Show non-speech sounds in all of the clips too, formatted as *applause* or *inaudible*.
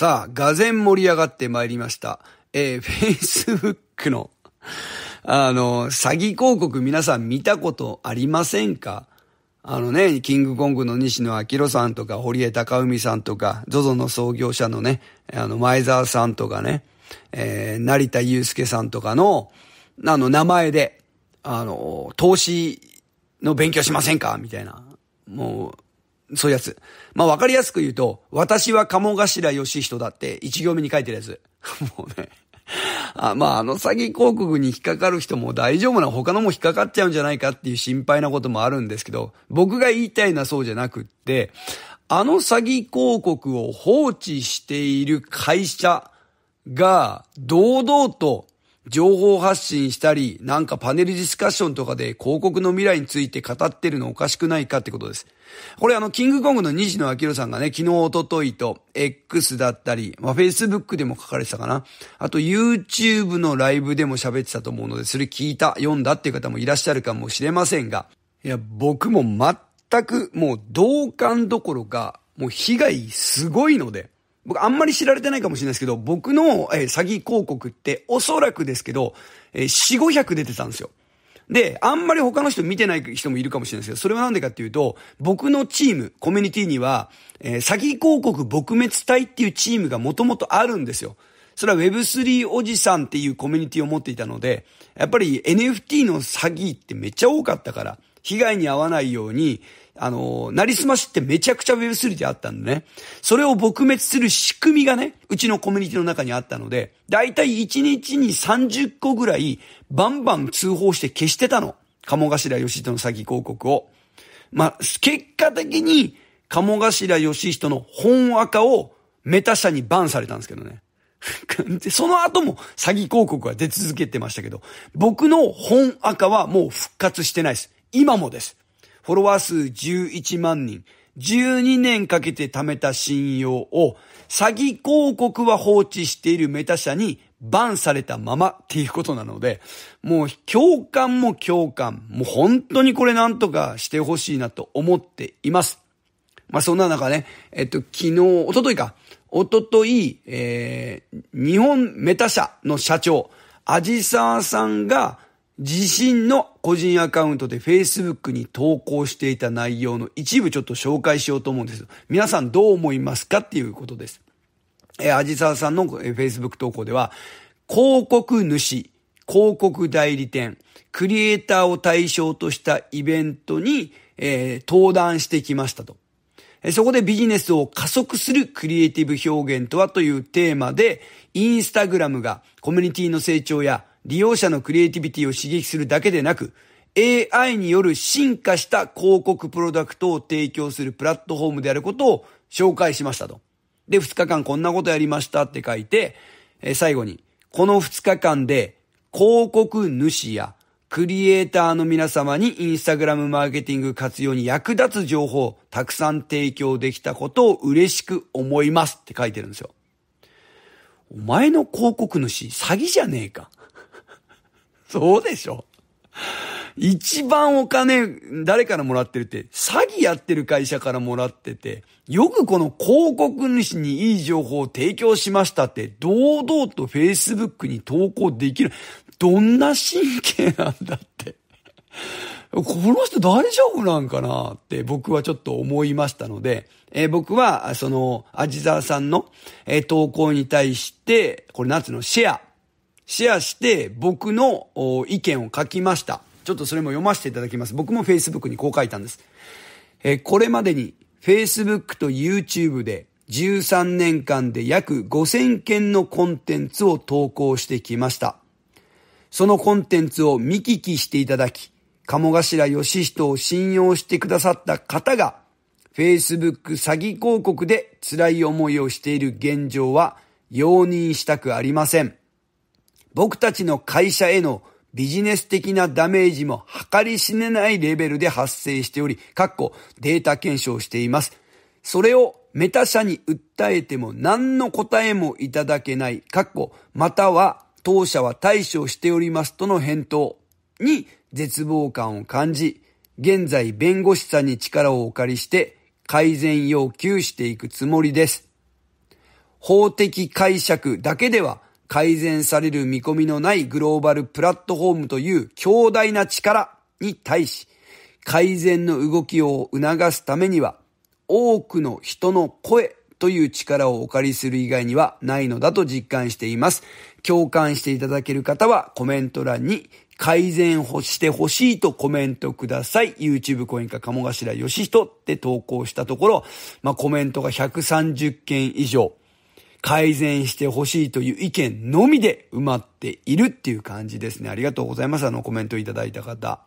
さあ、がぜん盛り上がってまいりました。えー、*laughs* Facebook の、あの、詐欺広告皆さん見たことありませんかあのね、キングコングの西野明さんとか、堀江貴文さんとか、ZOZO の創業者のね、あの、前澤さんとかね、えー、成田祐介さんとかの、あの、名前で、あの、投資の勉強しませんかみたいな。もう、そういうやつ。まあ、わかりやすく言うと、私は鴨頭義人だって一行目に書いてるやつ。*laughs* もうね。あまあ、あの詐欺広告に引っかかる人も大丈夫な、他のも引っかかっちゃうんじゃないかっていう心配なこともあるんですけど、僕が言いたいのはそうじゃなくって、あの詐欺広告を放置している会社が、堂々と情報発信したり、なんかパネルディスカッションとかで広告の未来について語ってるのおかしくないかってことです。これあの、キングコングの西野明宏さんがね、昨日、おとといと、X だったり、まあ、Facebook でも書かれてたかな。あと、YouTube のライブでも喋ってたと思うので、それ聞いた、読んだっていう方もいらっしゃるかもしれませんが、いや、僕も全く、もう同感どころか、もう被害すごいので、僕あんまり知られてないかもしれないですけど、僕の、えー、詐欺広告っておそらくですけど、えー、4、500出てたんですよ。で、あんまり他の人見てない人もいるかもしれないですけど、それはなんでかっていうと、僕のチーム、コミュニティには、えー、詐欺広告撲滅隊っていうチームがもともとあるんですよ。それは Web3 おじさんっていうコミュニティを持っていたので、やっぱり NFT の詐欺ってめっちゃ多かったから、被害に遭わないように、あの、なりすましってめちゃくちゃ Web3 であったんでね。それを撲滅する仕組みがね、うちのコミュニティの中にあったので、だいたい1日に30個ぐらい、バンバン通報して消してたの。鴨頭義人の詐欺広告を。まあ、結果的に、鴨頭義人の本赤をメタ社にバンされたんですけどね。*laughs* その後も詐欺広告は出続けてましたけど、僕の本赤はもう復活してないです。今もです。フォロワー数11万人、12年かけて貯めた信用を、詐欺広告は放置しているメタ社にバンされたままっていうことなので、もう共感も共感、もう本当にこれなんとかしてほしいなと思っています。まあそんな中ね、えっと昨日、おとといか、おととい、えー、日本メタ社の社長、アジサーさんが、自身の個人アカウントで Facebook に投稿していた内容の一部ちょっと紹介しようと思うんです皆さんどう思いますかっていうことです。えアジサさんの Facebook 投稿では、広告主、広告代理店、クリエイターを対象としたイベントに、えー、登壇してきましたと。そこでビジネスを加速するクリエイティブ表現とはというテーマで、インスタグラムがコミュニティの成長や利用者のクリエイティビティを刺激するだけでなく、AI による進化した広告プロダクトを提供するプラットフォームであることを紹介しましたと。で、2日間こんなことやりましたって書いて、え最後に、この2日間で広告主やクリエイターの皆様にインスタグラムマーケティング活用に役立つ情報をたくさん提供できたことを嬉しく思いますって書いてるんですよ。お前の広告主詐欺じゃねえか。*laughs* そうでしょ一番お金、誰からもらってるって、詐欺やってる会社からもらってて、よくこの広告主にいい情報を提供しましたって、堂々と Facebook に投稿できる。どんな神経なんだって。この人大丈夫なんかなって僕はちょっと思いましたので、えー、僕はその、アジザーさんの、えー、投稿に対して、これ夏の、シェア。シェアして僕の意見を書きました。ちょっとそれも読ませていただきます。僕も Facebook にこう書いたんです。えー、これまでに Facebook と YouTube で13年間で約5000件のコンテンツを投稿してきました。そのコンテンツを見聞きしていただき、鴨頭義人を信用してくださった方が、Facebook 詐欺広告で辛い思いをしている現状は容認したくありません。僕たちの会社へのビジネス的なダメージも計り知れないレベルで発生しており、かっこデータ検証しています。それをメタ社に訴えても何の答えもいただけない、かっこまたは当社は対処しておりますとの返答に絶望感を感じ、現在弁護士さんに力をお借りして改善要求していくつもりです。法的解釈だけでは改善される見込みのないグローバルプラットフォームという強大な力に対し、改善の動きを促すためには、多くの人の声という力をお借りする以外にはないのだと実感しています。共感していただける方はコメント欄に改善をしてほしいとコメントください。YouTube 講演家鴨頭義人って投稿したところ、まあ、コメントが130件以上。改善してほしいという意見のみで埋まっているっていう感じですね。ありがとうございます。あのコメントいただいた方。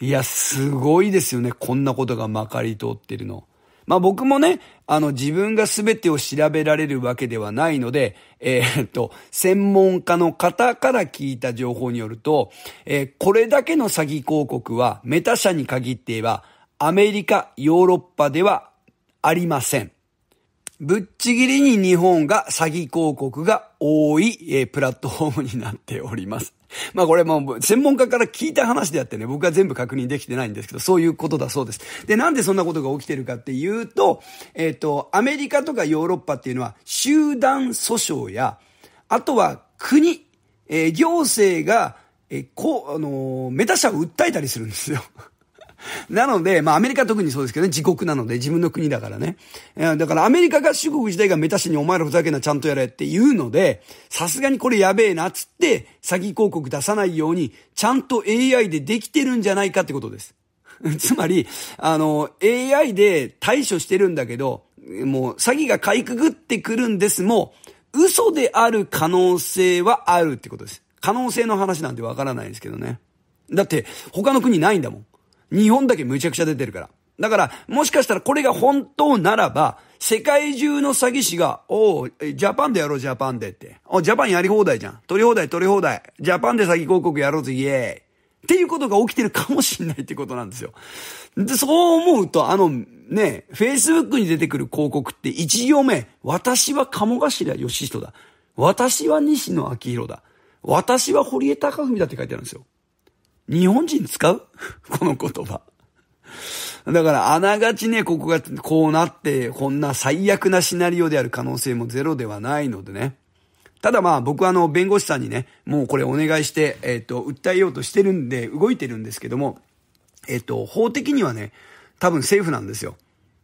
いや、すごいですよね。こんなことがまかり通ってるの。まあ僕もね、あの自分が全てを調べられるわけではないので、えー、っと、専門家の方から聞いた情報によると、えー、これだけの詐欺広告はメタ社に限って言えばアメリカ、ヨーロッパではありません。ぶっちぎりに日本が詐欺広告が多い、えー、プラットフォームになっております。*laughs* まあこれも専門家から聞いた話であってね、僕は全部確認できてないんですけど、そういうことだそうです。で、なんでそんなことが起きてるかっていうと、えっ、ー、と、アメリカとかヨーロッパっていうのは集団訴訟や、あとは国、えー、行政が、えー、こう、あのー、メタ社を訴えたりするんですよ。なので、まあアメリカ特にそうですけどね、自国なので、自分の国だからね。だからアメリカ合衆国自体がメタしにお前らふざけんなちゃんとやれって言うので、さすがにこれやべえなっつって、詐欺広告出さないように、ちゃんと AI でできてるんじゃないかってことです。*laughs* つまり、あの、AI で対処してるんだけど、もう詐欺がかいくぐってくるんですも、嘘である可能性はあるってことです。可能性の話なんてわからないですけどね。だって、他の国ないんだもん。日本だけむちゃくちゃ出てるから。だから、もしかしたらこれが本当ならば、世界中の詐欺師が、おジャパンでやろう、ジャパンでって。おジャパンやり放題じゃん。取り放題、取り放題。ジャパンで詐欺広告やろうぜ、イエーイ。っていうことが起きてるかもしんないってことなんですよ。で、そう思うと、あの、ね、Facebook に出てくる広告って一行目、私は鴨頭義人だ。私は西野昭弘だ。私は堀江貴文だって書いてあるんですよ。日本人使う *laughs* この言葉。だから、あながちね、ここがこうなって、こんな最悪なシナリオである可能性もゼロではないのでね。ただまあ、僕はあの、弁護士さんにね、もうこれお願いして、えっ、と、訴えようとしてるんで、動いてるんですけども、えっ、と、法的にはね、多分政府なんですよ。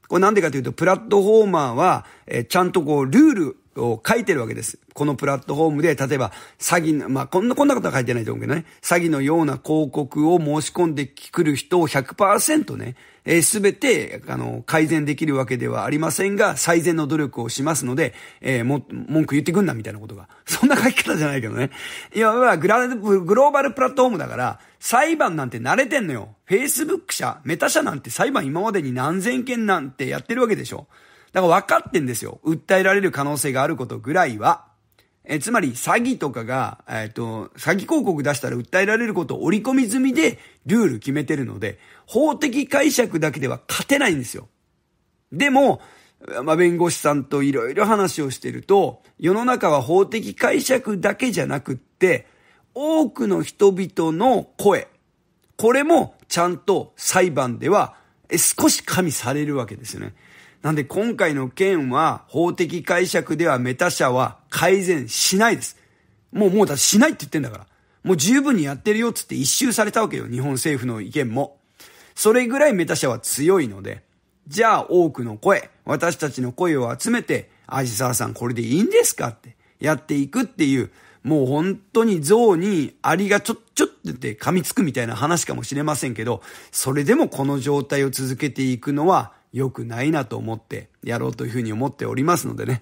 これなんでかというと、プラットフォーマーは、えちゃんとこう、ルールを書いてるわけです。このプラットフォームで、例えば、詐欺の、まあ、こんな、こんなことは書いてないと思うけどね、詐欺のような広告を申し込んでくる人を100%ね、えす、ー、べて、あの、改善できるわけではありませんが、最善の努力をしますので、えー、も、文句言ってくんな、みたいなことが。そんな書き方じゃないけどね。いばグラ、グローバルプラットフォームだから、裁判なんて慣れてんのよ。Facebook 社、メタ社なんて裁判今までに何千件なんてやってるわけでしょ。だから分かってんですよ。訴えられる可能性があることぐらいは。えつまり詐欺とかが、えっ、と、詐欺広告出したら訴えられることを織り込み済みでルール決めてるので、法的解釈だけでは勝てないんですよ。でも、まあ、弁護士さんといろいろ話をしてると、世の中は法的解釈だけじゃなくって、多くの人々の声、これもちゃんと裁判では少し加味されるわけですよね。なんで今回の件は法的解釈ではメタ社は改善しないです。もうもうだしないって言ってんだから。もう十分にやってるよっつって一周されたわけよ。日本政府の意見も。それぐらいメタ社は強いので。じゃあ多くの声、私たちの声を集めて、アジサーさんこれでいいんですかってやっていくっていう、もう本当に像にアリがちょっちょっって噛みつくみたいな話かもしれませんけど、それでもこの状態を続けていくのは良くないなと思ってやろうというふうに思っておりますのでね。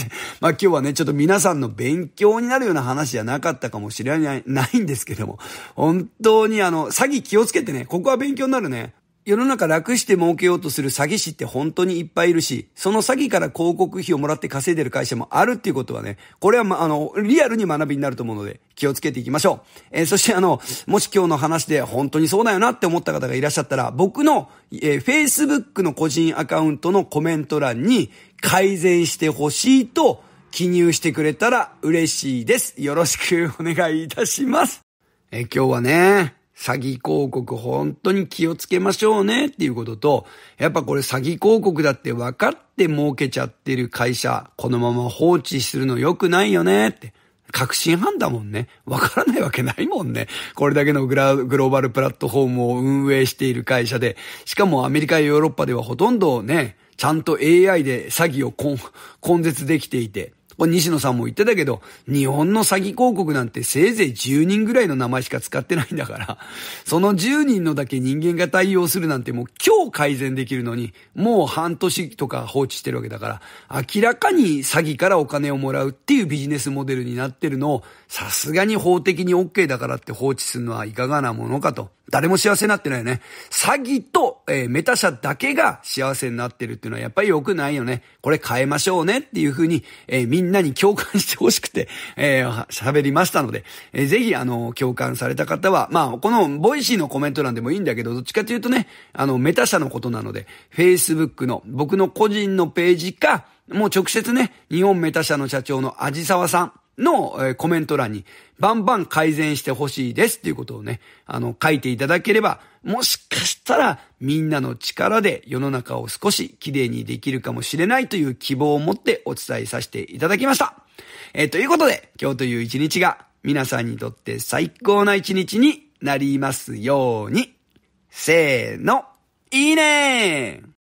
*laughs* まあ今日はね、ちょっと皆さんの勉強になるような話じゃなかったかもしれない、ないんですけども、本当にあの、詐欺気をつけてね、ここは勉強になるね。世の中楽して儲けようとする詐欺師って本当にいっぱいいるし、その詐欺から広告費をもらって稼いでる会社もあるっていうことはね、これはま、あの、リアルに学びになると思うので、気をつけていきましょう。えー、そしてあの、もし今日の話で本当にそうだよなって思った方がいらっしゃったら、僕の、えー、Facebook の個人アカウントのコメント欄に改善してほしいと記入してくれたら嬉しいです。よろしくお願いいたします。えー、今日はね、詐欺広告本当に気をつけましょうねっていうことと、やっぱこれ詐欺広告だって分かって儲けちゃってる会社、このまま放置するの良くないよねって。確信犯だもんね。わからないわけないもんね。これだけのグラグローバルプラットフォームを運営している会社で、しかもアメリカやヨーロッパではほとんどね、ちゃんと AI で詐欺を根絶できていて、西野さんも言ってたけど、日本の詐欺広告なんてせいぜい10人ぐらいの名前しか使ってないんだから、その10人のだけ人間が対応するなんてもう今日改善できるのに、もう半年とか放置してるわけだから、明らかに詐欺からお金をもらうっていうビジネスモデルになってるのを、さすがに法的に OK だからって放置するのはいかがなものかと。誰も幸せになってないよね。詐欺と、えー、メタ社だけが幸せになってるっていうのはやっぱり良くないよね。これ変えましょうねっていうふうに、えー、みんなに共感してほしくて、えー、喋りましたので、えー、ぜひ、あの、共感された方は、まあ、この、ボイシーのコメント欄でもいいんだけど、どっちかというとね、あの、メタ社のことなので、Facebook の、僕の個人のページか、もう直接ね、日本メタ社の社長の味沢さん、の、えコメント欄に、バンバン改善してほしいですっていうことをね、あの、書いていただければ、もしかしたらみんなの力で世の中を少し綺麗にできるかもしれないという希望を持ってお伝えさせていただきました。えー、ということで、今日という一日が皆さんにとって最高な一日になりますように。せーの、いいねー